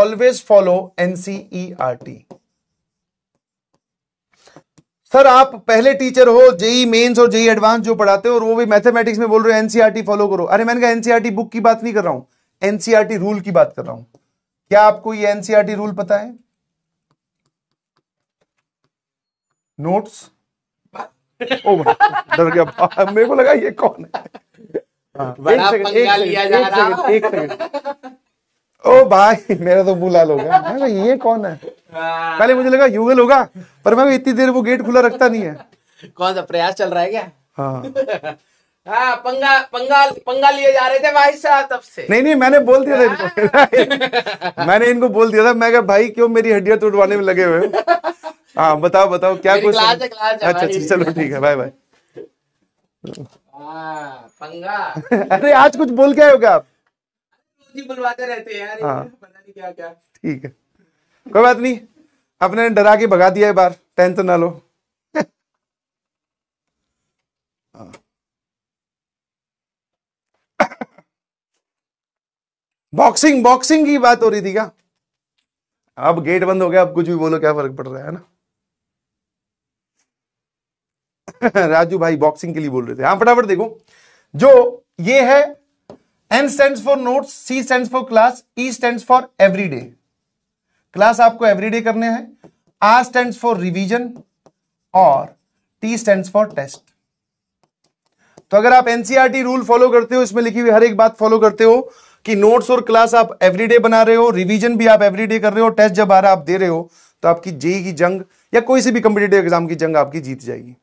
Always follow NCERT sir आप पहले teacher हो जेई मेंस e और जेई एडवांस e जो पढ़ाते हो और वो भी मैथमेटिक्स में बोल रहे हो एनसीआरटी फॉलो e करो अरे मैंने कहा एनसीआरटी बुक की बात नहीं कर रहा हूं एनसीआरटी रूल की बात कर रहा हूं क्या आपको ये एनसीआरटी रूल पता है नोट्स डर गया मेरे को लगा ये कौन है एक सेकंड एक सेकंड एक सेकंड भाई मेरा तो मुंह लाल हो गया मैं ये कौन है पहले मुझे लगा युगल होगा पर मैं इतनी देर वो गेट खुला रखता नहीं है कौन सा प्रयास चल रहा है क्या हाँ हाँ पंगा पंगा पंगा लिए जा रहे थे भाई साहब तब से नहीं नहीं मैंने बोल दिया था इनको हाँ। मैंने इनको बोल दिया था मैं क्या भाई क्यों मेरी हड्डियां तोड़वाने में लगे हुए हाँ बताओ बताओ क्या कुछ अच्छा, अच्छा चलो ठीक है बाय हाँ, बाय पंगा अरे आज कुछ बोल के आए हो क्या आप रहते हैं हाँ। ठीक है कोई बात नहीं अपने डरा के भगा दिया एक बार टेंथ ना लो हाँ। बॉक्सिंग बॉक्सिंग की बात हो रही थी क्या अब गेट बंद हो गया अब कुछ भी बोलो क्या फर्क पड़ रहा है ना राजू भाई बॉक्सिंग के लिए बोल रहे थे हाँ फटाफट देखो जो ये है N stand for note C stand for class E stand for everyday class आपको एवरीडे करने हैं आर स्टैंड फॉर रिविजन और टी स्टैंड फॉर टेस्ट तो अगर आप एनसीआरटी रूल फॉलो करते हो इसमें लिखी हुई हर एक बात फॉलो करते हो कि नोट्स और क्लास आप एवरीडे बना रहे हो रिवीजन भी आप एवरीडे कर रहे हो टेस्ट जब आ रहा आप दे रहे हो तो आपकी जेई e e की जंग या कोई सी भी कंपिटेटिव एग्जाम की जंग आपकी जीत जाएगी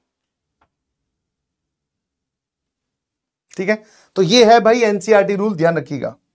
ठीक है तो ये है भाई एनसीआरटी रूल e ध्यान रखिएगा